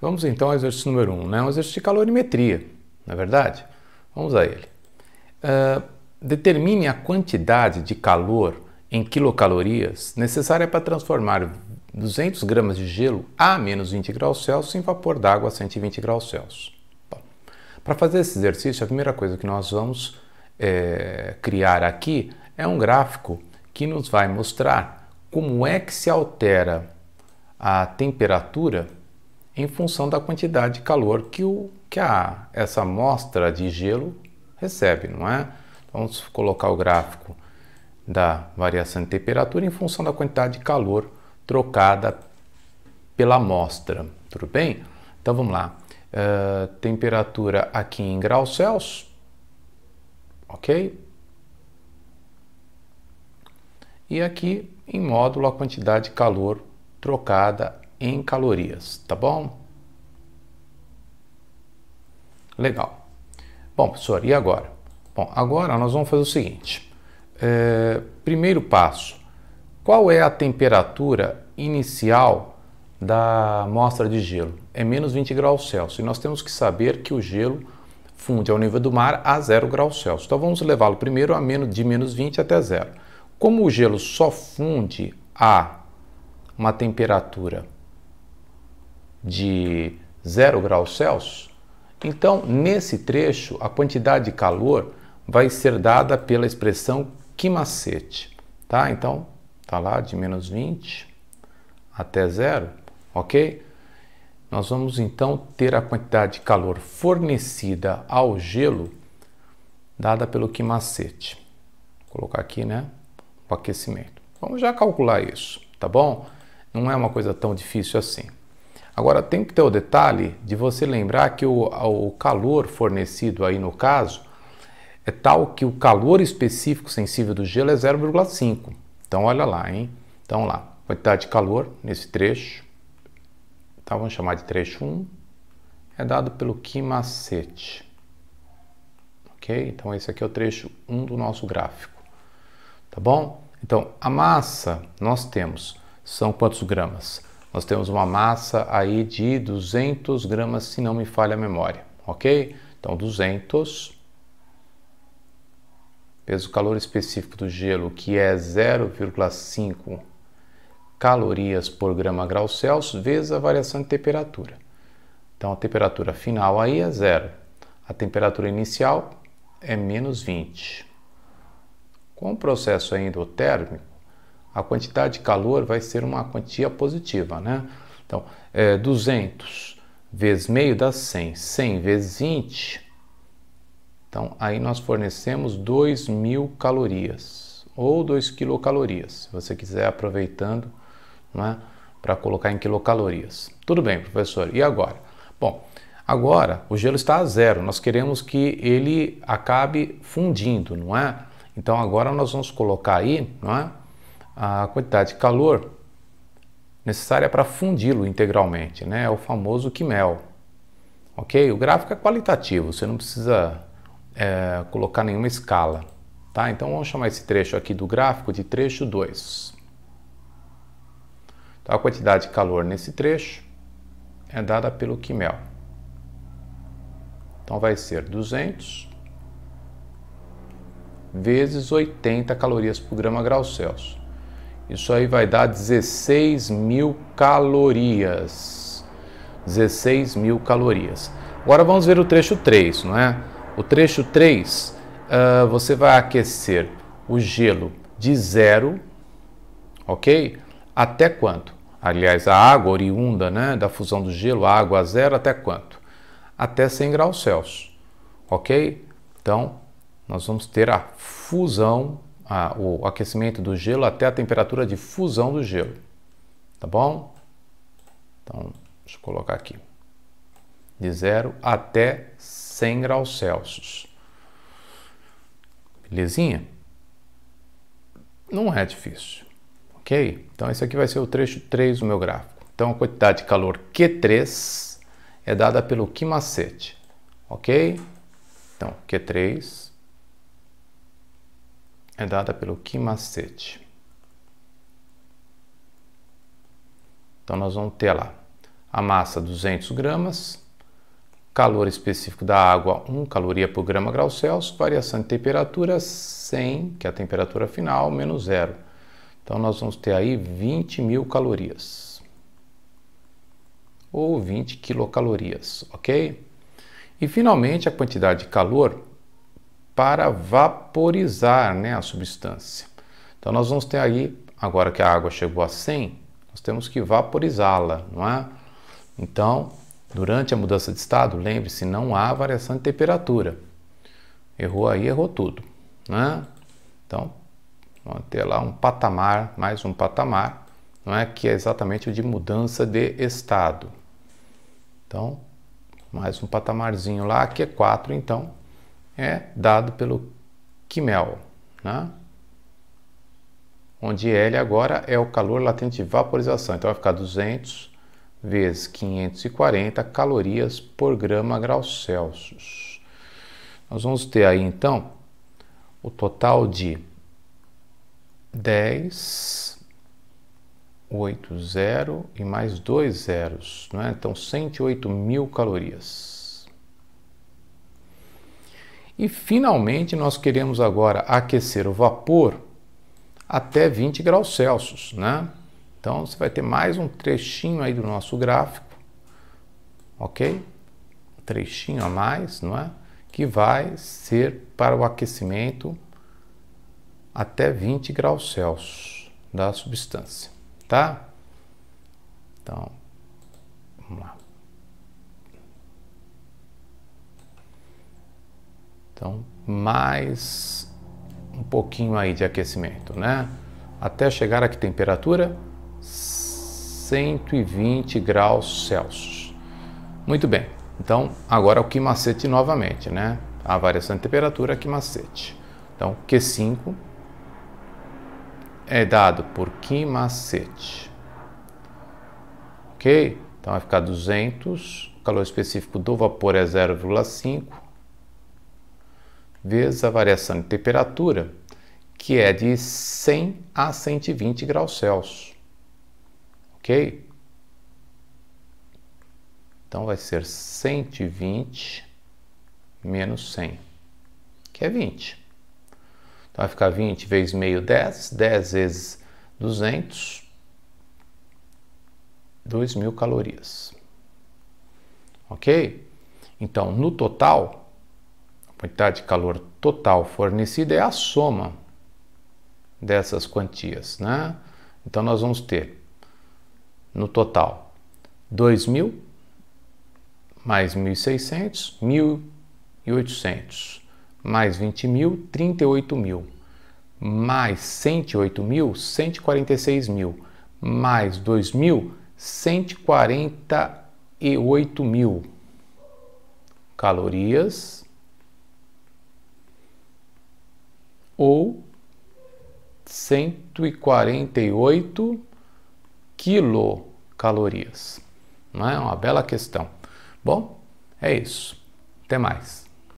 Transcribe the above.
Vamos então ao exercício número 1, um, né? um exercício de calorimetria, na é verdade? Vamos a ele. Uh, determine a quantidade de calor em quilocalorias necessária para transformar 200 gramas de gelo a menos 20 graus Celsius em vapor d'água a 120 graus Celsius. para fazer esse exercício, a primeira coisa que nós vamos é, criar aqui é um gráfico que nos vai mostrar como é que se altera a temperatura em função da quantidade de calor que, o, que a, essa amostra de gelo recebe, não é? Vamos colocar o gráfico da variação de temperatura em função da quantidade de calor trocada pela amostra, tudo bem? Então vamos lá. Uh, temperatura aqui em graus Celsius, ok? E aqui em módulo a quantidade de calor trocada em calorias, tá bom? Legal. Bom, professor, e agora? Bom, agora nós vamos fazer o seguinte. É, primeiro passo, qual é a temperatura inicial da amostra de gelo? É menos 20 graus Celsius. E nós temos que saber que o gelo funde ao nível do mar a 0 graus Celsius. Então vamos levá-lo primeiro a menos, de menos 20 até zero. Como o gelo só funde a uma temperatura de 0 graus Celsius, então nesse trecho a quantidade de calor vai ser dada pela expressão quimacete, tá? Então tá lá de menos 20 até zero, ok? Nós vamos então ter a quantidade de calor fornecida ao gelo dada pelo quimacete. Vou colocar aqui, né? O aquecimento. Vamos já calcular isso, tá bom? Não é uma coisa tão difícil assim. Agora, tem que ter o detalhe de você lembrar que o, o calor fornecido aí no caso é tal que o calor específico sensível do gelo é 0,5. Então, olha lá, hein? Então, lá, quantidade de calor nesse trecho, tá, vamos chamar de trecho 1, é dado pelo quimacete. Ok? Então, esse aqui é o trecho 1 do nosso gráfico. Tá bom? Então, a massa nós temos, são quantos gramas? Nós temos uma massa aí de 200 gramas, se não me falha a memória, ok? Então, 200. Peso calor específico do gelo, que é 0,5 calorias por grama grau Celsius, vezes a variação de temperatura. Então, a temperatura final aí é zero. A temperatura inicial é menos 20. Com o processo endotérmico, a quantidade de calor vai ser uma quantia positiva, né? Então, é, 200 vezes meio dá 100, 100 vezes 20, então aí nós fornecemos 2.000 calorias ou 2 quilocalorias, se você quiser aproveitando, né, para colocar em quilocalorias. Tudo bem, professor. E agora? Bom, Agora, o gelo está a zero, nós queremos que ele acabe fundindo, não é? Então agora nós vamos colocar aí, não é? a quantidade de calor necessária para fundi-lo integralmente, né? É o famoso quimel. Ok? O gráfico é qualitativo, você não precisa é, colocar nenhuma escala. Tá? Então vamos chamar esse trecho aqui do gráfico de trecho 2. Então, a quantidade de calor nesse trecho é dada pelo quimel. Então vai ser 200 vezes 80 calorias por grama grau Celsius. Isso aí vai dar 16 mil calorias. 16 mil calorias. Agora vamos ver o trecho 3, não é? O trecho 3, uh, ah, você vai aquecer o gelo de zero, ok? Até quanto? Aliás, a água oriunda né, da fusão do gelo, a água a zero, até quanto? Até 100 graus Celsius, ok? Então, nós vamos ter a fusão a, o aquecimento do gelo até a temperatura de fusão do gelo. Tá bom? Então, deixa eu colocar aqui. De 0 até 100 graus Celsius. Belezinha? Não é difícil, ok? Então, esse aqui vai ser o trecho 3 do meu gráfico. Então, a quantidade de calor Q3 é dada pelo que macete, ok? Então, Q3 é dada pelo Kimacete. Então nós vamos ter lá a massa 200 gramas, calor específico da água 1 caloria por grama grau Celsius, variação de temperatura 100, que é a temperatura final, menos zero. Então nós vamos ter aí 20 mil calorias ou 20 quilocalorias, ok? E finalmente a quantidade de calor para vaporizar né, a substância. Então nós vamos ter aí, agora que a água chegou a 100, nós temos que vaporizá-la, não é? Então, durante a mudança de estado, lembre-se, não há variação de temperatura. Errou aí, errou tudo, né? Então, vamos ter lá um patamar, mais um patamar, não é que é exatamente o de mudança de estado. Então, mais um patamarzinho lá, que é 4, então é dado pelo Kimmel, né? onde L agora é o calor latente de vaporização. Então vai ficar 200 vezes 540 calorias por grama graus Celsius. Nós vamos ter aí então o total de 10, 8, 0 e mais dois zeros, né? então 108 mil calorias. E finalmente nós queremos agora aquecer o vapor até 20 graus Celsius, né? Então você vai ter mais um trechinho aí do nosso gráfico, ok? Um trechinho a mais, não é? Que vai ser para o aquecimento até 20 graus Celsius da substância, tá? Então, vamos lá. Então, mais um pouquinho aí de aquecimento, né? Até chegar a que temperatura? 120 graus Celsius. Muito bem. Então, agora o que macete novamente, né? A variação de temperatura que macete. Então, Q5 é dado por que macete. OK? Então vai ficar 200, o calor específico do vapor é 0,5 vezes a variação de temperatura, que é de 100 a 120 graus Celsius. Ok? Então vai ser 120 menos 100, que é 20. Então vai ficar 20 vezes meio 10, 10 vezes 200, 2.000 calorias. Ok? Então, no total, quantidade de calor total fornecida é a soma dessas quantias, né? Então nós vamos ter no total 2.000 mais 1.600, 1.800 mais 20.000, 38.000 mais 108.000, 146.000 mais 2.000, 148.000 calorias ou 148 quilocalorias. Não é? é uma bela questão. Bom, é isso. Até mais.